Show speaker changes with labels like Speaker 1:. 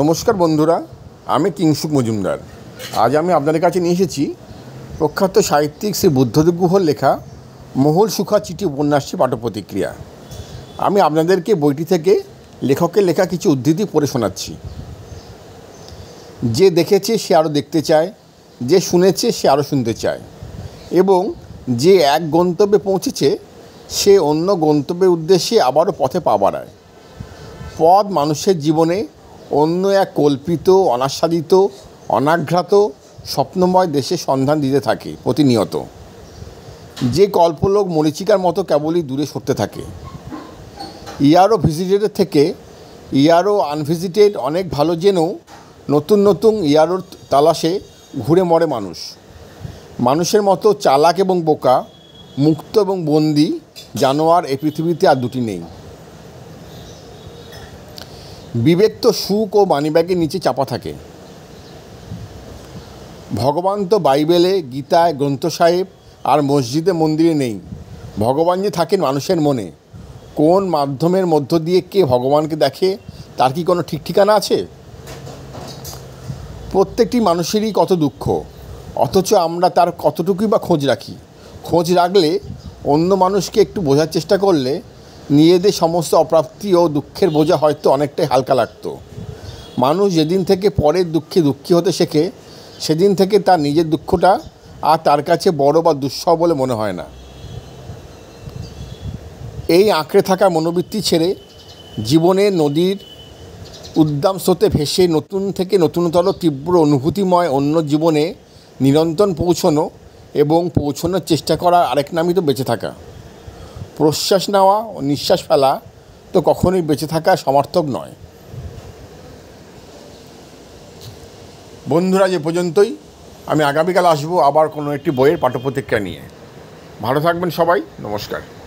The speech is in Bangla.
Speaker 1: নমস্কার বন্ধুরা আমি কিংসুক মজুমদার আজ আমি আপনাদের কাছে নিয়ে এসেছি প্রখ্যাত সাহিত্যিক শ্রী বুদ্ধদেব গুহর লেখা মহল সুখা চিঠি উপন্যাসটি পাঠ প্রতিক্রিয়া আমি আপনাদেরকে বইটি থেকে লেখকের লেখা কিছু উদ্ধৃতি পড়ে শোনাচ্ছি যে দেখেছে সে আরও দেখতে চায় যে শুনেছে সে আরও শুনতে চায় এবং যে এক গন্তব্যে পৌঁছেছে সে অন্য গন্তব্যের উদ্দেশ্যে আবারও পথে পা বাড়ায় পথ মানুষের জীবনে অন্য এক কল্পিত অনাস্বাদিত অনাঘ্রাত স্বপ্নময় দেশে সন্ধান দিতে থাকে প্রতিনিয়ত যে কল্পলোক মরিচিকার মতো কেবলই দূরে সরতে থাকে ইয়ারও ভিজিটেডের থেকে ইয়ারও আনভিজিটেড অনেক ভালো জেনেও নতুন নতুন ইয়ারোর তালাশে ঘুরে মরে মানুষ মানুষের মতো চালাক এবং বোকা মুক্ত এবং বন্দি জানোয়ার এ পৃথিবীতে আর দুটি নেই বিবেক তো সুখ ও মানিব্যাগের নিচে চাপা থাকে ভগবান তো বাইবেলে গীতায় গ্রন্থ সাহেব আর মসজিদে মন্দিরে নেই ভগবান যে থাকেন মানুষের মনে কোন মাধ্যমের মধ্য দিয়ে কে ভগবানকে দেখে তার কি কোনো ঠিক ঠিকানা আছে প্রত্যেকটি মানুষেরই কত দুঃখ অথচ আমরা তার কতটুকুই বা খোঁজ রাখি খোঁজ রাখলে অন্য মানুষকে একটু বোঝার চেষ্টা করলে নিজেদের সমস্ত অপ্রাপ্তি ও দুঃখের বোঝা হয়তো অনেকটাই হালকা লাগতো মানুষ যেদিন থেকে পরের দুঃখে দুঃখী হতে শেখে সেদিন থেকে তার নিজের দুঃখটা আর তার কাছে বড় বা দুঃসহ বলে মনে হয় না এই আঁকড়ে থাকা মনোবৃত্তি ছেড়ে জীবনে নদীর উদ্দাম স্রোতে ভেসে নতুন থেকে নতুনতর তীব্র অনুভূতিময় অন্য জীবনে নিরন্তর পৌঁছনো এবং পৌঁছানোর চেষ্টা করার আরেক নামই তো বেঁচে থাকা প্রশ্বাস নেওয়া ও নিঃশ্বাস ফেলা তো কখনোই বেঁচে থাকা সমর্থক নয় বন্ধুরা যে পর্যন্তই আমি আগামীকাল আসবো আবার কোনো একটি বইয়ের পাঠ্যপ্রতিক্রিয়া নিয়ে ভালো থাকবেন সবাই নমস্কার